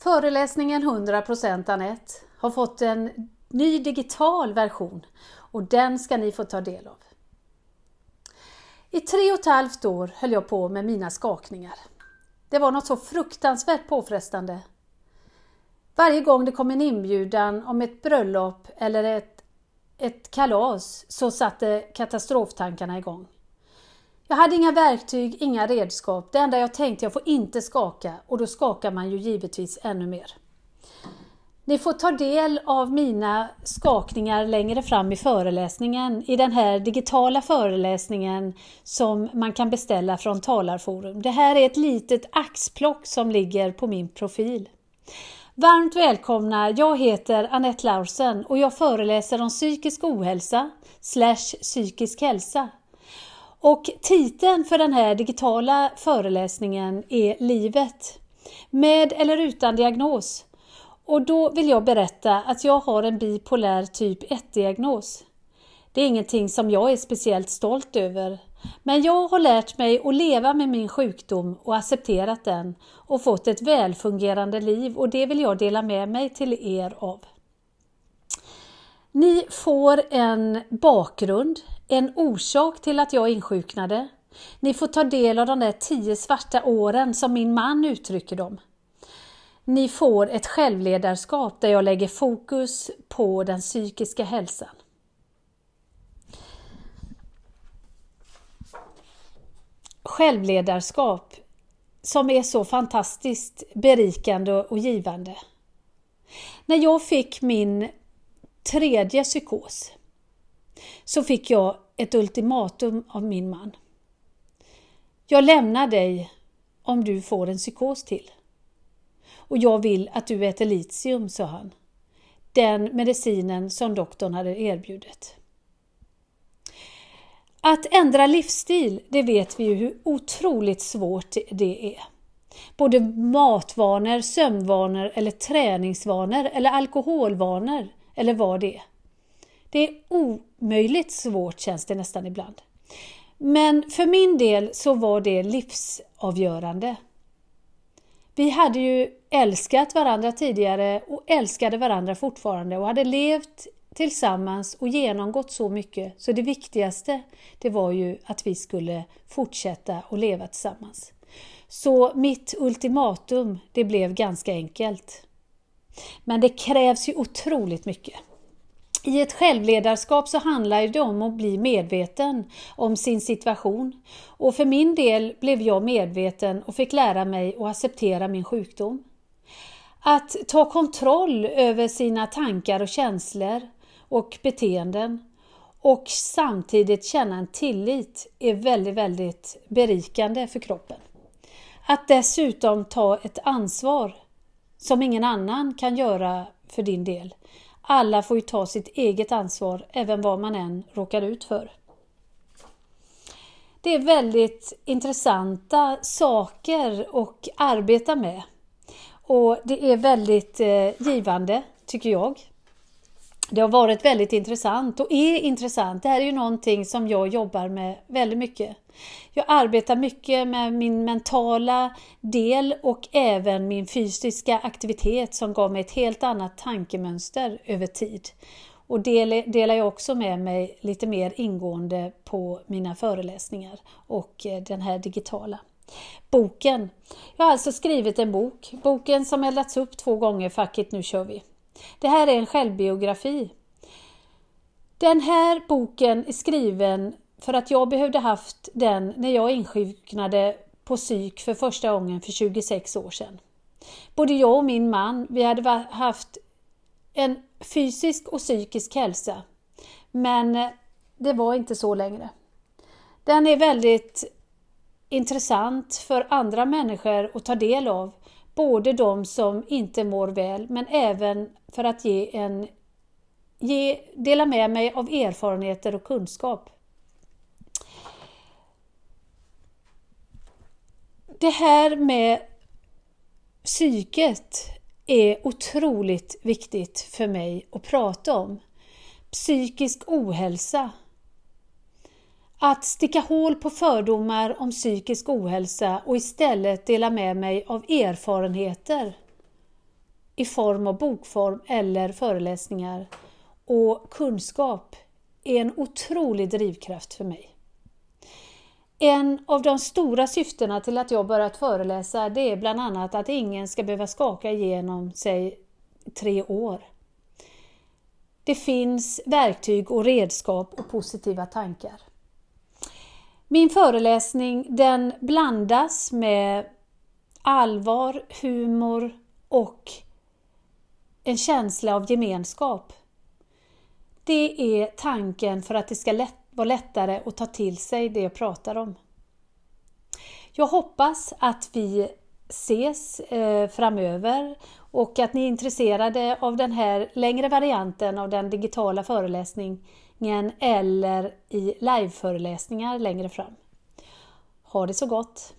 Föreläsningen 100% Anette har fått en ny digital version och den ska ni få ta del av. I tre och ett halvt år höll jag på med mina skakningar. Det var något så fruktansvärt påfrestande. Varje gång det kom en inbjudan om ett bröllop eller ett, ett kalas så satte katastroftankarna igång. Jag hade inga verktyg, inga redskap. Det enda jag tänkte, jag får inte skaka och då skakar man ju givetvis ännu mer. Ni får ta del av mina skakningar längre fram i föreläsningen i den här digitala föreläsningen som man kan beställa från Talarforum. Det här är ett litet axplock som ligger på min profil. Varmt välkomna! Jag heter Anette Laursen och jag föreläser om psykisk ohälsa slash psykisk hälsa och titeln för den här digitala föreläsningen är Livet med eller utan diagnos. Och då vill jag berätta att jag har en bipolär typ 1-diagnos. Det är ingenting som jag är speciellt stolt över. Men jag har lärt mig att leva med min sjukdom och accepterat den och fått ett välfungerande liv och det vill jag dela med mig till er av. Ni får en bakgrund, en orsak till att jag insjuknade. Ni får ta del av de där tio svarta åren som min man uttrycker dem. Ni får ett självledarskap där jag lägger fokus på den psykiska hälsan. Självledarskap som är så fantastiskt berikande och givande. När jag fick min tredje psykos så fick jag ett ultimatum av min man. Jag lämnar dig om du får en psykos till. Och jag vill att du äter litium, sa han. Den medicinen som doktorn hade erbjudit. Att ändra livsstil, det vet vi ju hur otroligt svårt det är. Både matvanor, sömnvanor eller träningsvanor eller alkoholvanor eller var det är. Det är omöjligt svårt känns det nästan ibland. Men för min del så var det livsavgörande. Vi hade ju älskat varandra tidigare och älskade varandra fortfarande och hade levt tillsammans och genomgått så mycket så det viktigaste det var ju att vi skulle fortsätta att leva tillsammans. Så mitt ultimatum det blev ganska enkelt. Men det krävs ju otroligt mycket. I ett självledarskap så handlar det om att bli medveten om sin situation. Och för min del blev jag medveten och fick lära mig att acceptera min sjukdom. Att ta kontroll över sina tankar och känslor och beteenden och samtidigt känna en tillit är väldigt, väldigt berikande för kroppen. Att dessutom ta ett ansvar som ingen annan kan göra för din del. Alla får ju ta sitt eget ansvar, även vad man än råkar ut för. Det är väldigt intressanta saker att arbeta med. Och det är väldigt eh, givande, tycker jag det har varit väldigt intressant och är intressant. Det här är ju någonting som jag jobbar med väldigt mycket. Jag arbetar mycket med min mentala del och även min fysiska aktivitet som gav mig ett helt annat tankemönster över tid. Och det delar jag också med mig lite mer ingående på mina föreläsningar och eh, den här digitala. Boken. Jag har alltså skrivit en bok. Boken som eldats upp två gånger, Fuck it, nu kör vi. Det här är en självbiografi. Den här boken är skriven för att jag behövde haft den när jag insjuknade på psyk för första gången för 26 år sedan. Både jag och min man, vi hade haft en fysisk och psykisk hälsa. Men eh, det var inte så längre. Den är väldigt intressant för andra människor att ta del av både de som inte mår väl men även för att ge en, ge, dela med mig av erfarenheter och kunskap. Det här med psyket är otroligt viktigt för mig att prata om. Psykisk ohälsa att sticka hål på fördomar om psykisk ohälsa och istället dela med mig av erfarenheter i form av bokform eller föreläsningar och kunskap är en otrolig drivkraft för mig. En av de stora syftena till att jag börjat föreläsa det är bland annat att ingen ska behöva skaka igenom sig tre år. Det finns verktyg och redskap och positiva tankar. Min föreläsning den blandas med allvar, humor och en känsla av gemenskap. Det är tanken för att det ska lätt, vara lättare att ta till sig det jag pratar om. Jag hoppas att vi ses eh, framöver och att ni är intresserade av den här längre varianten av den digitala föreläsning eller i liveföreläsningar längre fram. Ha det så gott!